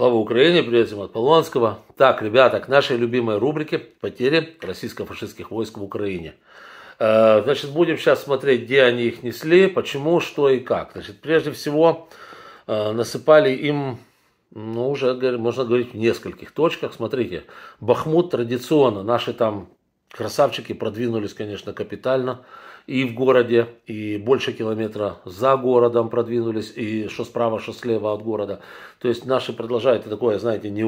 Слава Украине, привет всем от Полонского. Так, ребята, к нашей любимой рубрике «Потери российско-фашистских войск в Украине». Э, значит, будем сейчас смотреть, где они их несли, почему, что и как. Значит, прежде всего, э, насыпали им, ну, уже можно говорить, в нескольких точках. Смотрите, Бахмут традиционно, наши там Красавчики продвинулись, конечно, капитально и в городе, и больше километра за городом продвинулись, и что справа, что слева от города. То есть наши продолжают такое, знаете, не,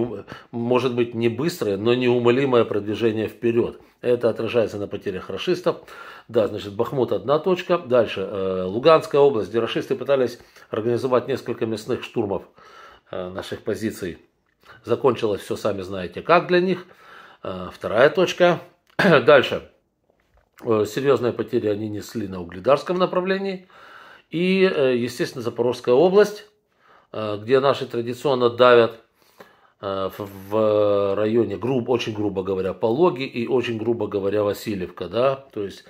может быть не быстрое, но неумолимое продвижение вперед. Это отражается на потерях расистов. Да, значит, Бахмут одна точка. Дальше, э, Луганская область, где расисты пытались организовать несколько местных штурмов э, наших позиций. Закончилось все, сами знаете, как для них. Э, вторая точка, Дальше. Э, серьезные потери они несли на угледарском направлении. И, э, естественно, Запорожская область, э, где наши традиционно давят в районе, грубо, очень грубо говоря, Пологи и очень грубо говоря, Васильевка. Да? То есть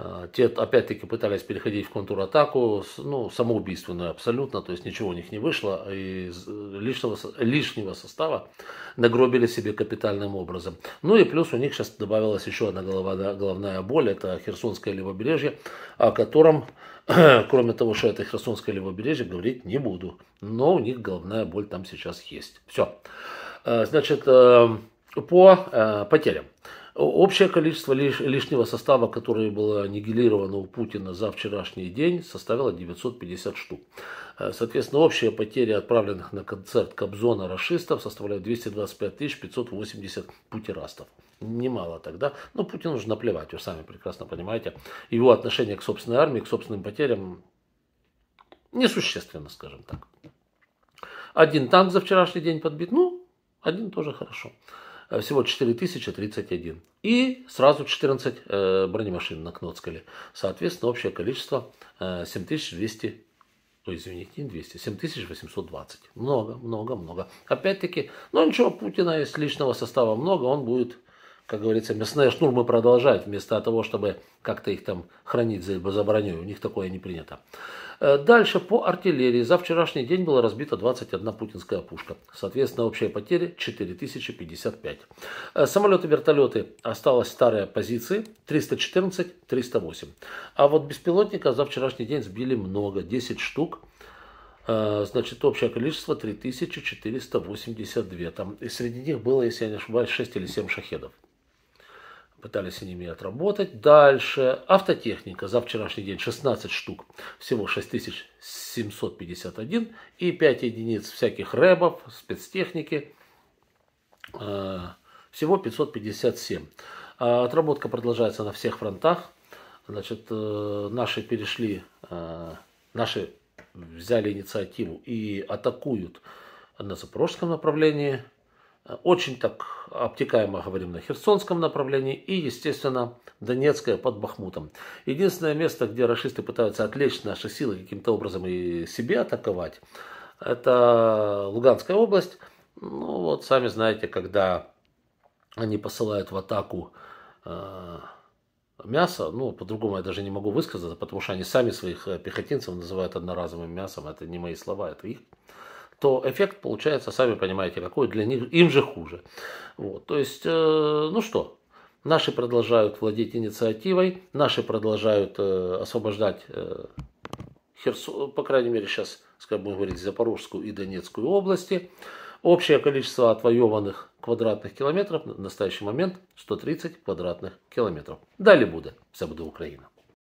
Э, те опять-таки пытались переходить в контур атаку, ну, самоубийственную абсолютно, то есть ничего у них не вышло, а и э, лишнего, лишнего состава нагробили себе капитальным образом. Ну и плюс у них сейчас добавилась еще одна голова, головная боль, это Херсонское левобережье, о котором, кроме того, что это Херсонское левобережье, говорить не буду. Но у них головная боль там сейчас есть. Все. Э, значит, по потерям. Общее количество лиш, лишнего состава, которое было аннигилировано у Путина за вчерашний день, составило 950 штук. Э, соответственно, общие потери отправленных на концерт Кобзона расистов составляет 225 580 путерастов. Немало тогда. Но Путину уже наплевать, вы сами прекрасно понимаете. Его отношение к собственной армии, к собственным потерям несущественно, скажем так. Один танк за вчерашний день подбит, ну, один тоже хорошо. Э, всего 4031. И сразу 14 э, бронемашин на Кноцкале. Соответственно, общее количество 7200 э, извините, не 200, 7820. Много, много, много. Опять-таки, ну ничего, Путина из личного состава много, он будет как говорится, мясные штурмы продолжать, вместо того, чтобы как-то их там хранить за, за броней. У них такое не принято. Э, дальше по артиллерии. За вчерашний день была разбита 21 путинская пушка. Соответственно, общие потери 4055. Э, самолеты, вертолеты осталось старые позиции 314, 308. А вот беспилотника за вчерашний день сбили много, 10 штук э, значит, общее количество 3482. Там, и среди них было, если я не ошибаюсь, 6 или 7 шахедов. Пытались они меня отработать. Дальше. Автотехника. За вчерашний день 16 штук. Всего 6751. И 5 единиц всяких рэбов, спецтехники. Э, всего 557. А отработка продолжается на всех фронтах. Значит, э, наши перешли, э, наши взяли инициативу и атакуют на запорожском направлении – Э, очень так обтекаемо говорим на Херсонском направлении и, естественно, Донецкое под Бахмутом. Единственное место, где расисты пытаются отвлечь наши силы каким-то образом и себе атаковать, это Луганская область. Ну вот, сами знаете, когда они посылают в атаку э, мясо, ну, по-другому я даже не могу высказаться, потому что они сами своих э, пехотинцев называют одноразовым мясом, это не мои слова, это их то эффект получается, сами понимаете, какой для них, им же хуже. Вот, то есть, э, ну что, наши продолжают владеть инициативой, наши продолжают э, освобождать, э, Херсу, по крайней мере сейчас, скажем будем говорить, Запорожскую и Донецкую области. Общее количество отвоеванных квадратных километров на настоящий момент 130 квадратных километров. далее будет Все будет Украина